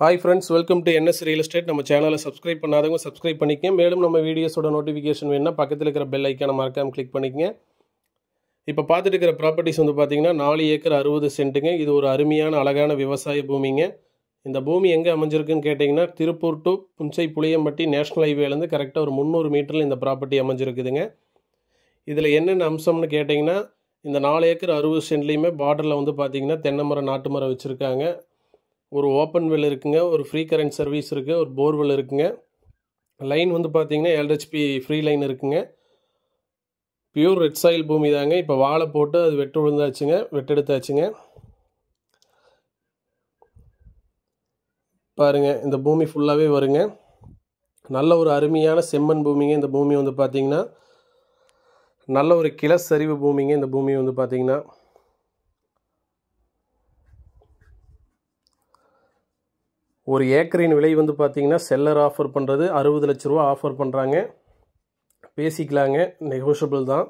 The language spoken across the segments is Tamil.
hi friends welcome to N S real estate நம்ம சேனலை சப்ஸ்கிரைப் பண்ணாதவங்க சப்ஸ்கிரைப் பண்ணிக்கங்க மேலும் நம்ம வீடியோஸோட நோட்டிஃபிகேஷன் வேணுன்னா பக்கத்தில் இருக்கிற பெல் ஐக்கான மறக்காமல் கிளிக் பண்ணிக்கங்க இப்போ பார்த்துட்டு இருக்கிற ப்ராப்பர்ட்டிஸ் வந்து பார்த்திங்கன்னா நாலு ஏக்கர் அறுபது சென்ட்டுங்க இது ஒரு அருமையான அழகான விவசாய பூமிங்க இந்த பூமி எங்கே அமைஞ்சிருக்குன்னு கேட்டிங்கன்னா திருப்பூர் டு புஞ்சை புளியம்பட்டி நேஷனல் ஹைவேலேருந்து கரெக்டாக ஒரு முந்நூறு மீட்டரில் இந்த ப்ராப்பர்ட்டி அமைஞ்சிருக்குதுங்க இதில் என்னென்ன அம்சம்னு கேட்டிங்கன்னா இந்த நாலு ஏக்கர் அறுபது சென்ட்லேயுமே பார்டரில் வந்து பார்த்திங்கன்னா தென்னை மரம் நாட்டு மரம் வச்சுருக்காங்க ஒரு ஓப்பன் வெல் இருக்குங்க ஒரு ஃப்ரீ கரண்ட் சர்வீஸ் இருக்குது ஒரு போர்வெல் இருக்குங்க லைன் வந்து பார்த்தீங்கன்னா எல்ஹெச்பி ஃப்ரீ லைன் இருக்குங்க பியூர் ரெட் சாயில் பூமி தாங்க இப்போ வாழை போட்டு அது வெட்டு விழுந்தாச்சுங்க வெட்டெடுத்தாச்சுங்க பாருங்க இந்த பூமி ஃபுல்லாகவே வருங்க நல்ல ஒரு அருமையான செம்மண் பூமிங்க இந்த பூமி வந்து பார்த்திங்கன்னா நல்ல ஒரு கிள சரிவு பூமிங்க இந்த பூமி வந்து பார்த்திங்கன்னா ஒரு ஏக்கரின் விலை வந்து பார்த்திங்கன்னா செல்லர் ஆஃபர் பண்ணுறது அறுபது லட்ச ரூபா ஆஃபர் பண்ணுறாங்க பேசிக்கலாங்க நெகோஷியபிள் தான்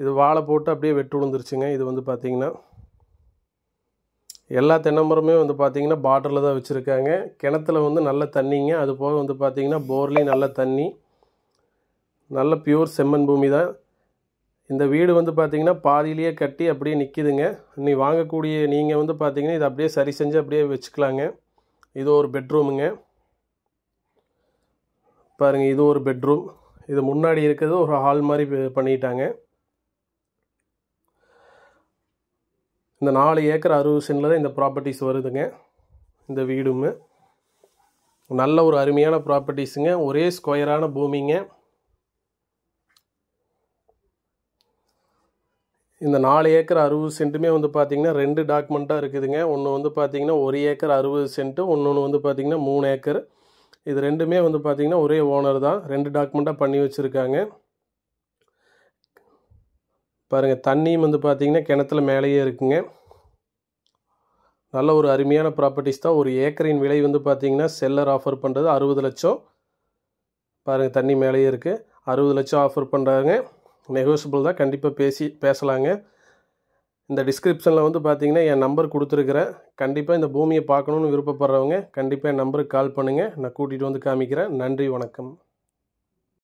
இது வாழை போட்டு அப்படியே வெட்டு விழுந்துருச்சுங்க இது வந்து பார்த்திங்கன்னா எல்லா தென்னமரமே வந்து பார்த்திங்கன்னா பாட்டரில் தான் வச்சுருக்காங்க கிணத்துல வந்து நல்ல தண்ணிங்க அது போக வந்து பார்த்திங்கன்னா போர்லேயும் நல்ல தண்ணி நல்ல பியூர் செம்மண் பூமி தான் இந்த வீடு வந்து பார்த்திங்கன்னா பாதியிலேயே கட்டி அப்படியே நிற்கிதுங்க நீ வாங்கக்கூடிய நீங்கள் வந்து பார்த்திங்கன்னா இதை அப்படியே சரி செஞ்சு அப்படியே வச்சுக்கலாங்க இது ஒரு பெட்ரூமுங்க பாருங்கள் இது ஒரு பெட்ரூம் இது முன்னாடி இருக்கிறது ஒரு ஹால் மாதிரி பண்ணிட்டாங்க இந்த நாலு ஏக்கர் அறுபது சென்டில் தான் இந்த ப்ராப்பர்ட்டிஸ் வருதுங்க இந்த வீடுமே நல்ல ஒரு அருமையான ப்ராப்பர்ட்டிஸுங்க ஒரே ஸ்கொயரான பூமிங்க இந்த நாலு ஏக்கர் அறுபது சென்ட்டுமே வந்து பார்த்திங்கன்னா ரெண்டு டாக்குமெண்ட்டாக இருக்குதுங்க ஒன்று வந்து பார்த்திங்கன்னா ஒரு ஏக்கர் அறுபது சென்ட்டு ஒன்று வந்து பார்த்திங்கன்னா மூணு ஏக்கர் இது ரெண்டுமே வந்து பார்த்திங்கன்னா ஒரே ஓனர் தான் ரெண்டு டாக்குமெண்ட்டாக பண்ணி வச்சுருக்காங்க பாருங்கள் தண்ணியும் வந்து பார்த்திங்கன்னா கிணத்துல மேலேயே இருக்குங்க நல்ல ஒரு அருமையான ப்ராப்பர்ட்டிஸ் தான் ஒரு ஏக்கரின் விலை வந்து பார்த்திங்கன்னா செல்லர் ஆஃபர் பண்ணுறது அறுபது லட்சம் பாருங்கள் தண்ணி மேலேயே இருக்குது அறுபது லட்சம் ஆஃபர் பண்ணுறாங்க நெகோசியபிள் தான் கண்டிப்பாக பேசி பேசலாங்க இந்த டிஸ்கிரிப்ஷனில் வந்து பார்த்தீங்கன்னா என் நம்பர் கொடுத்துருக்குறேன் கண்டிப்பாக இந்த பூமியை பார்க்கணுன்னு விருப்பப்படுறவங்க கண்டிப்பாக என் நம்பருக்கு கால் பண்ணுங்கள் நான் கூட்டிகிட்டு வந்து காமிக்கிறேன் நன்றி வணக்கம்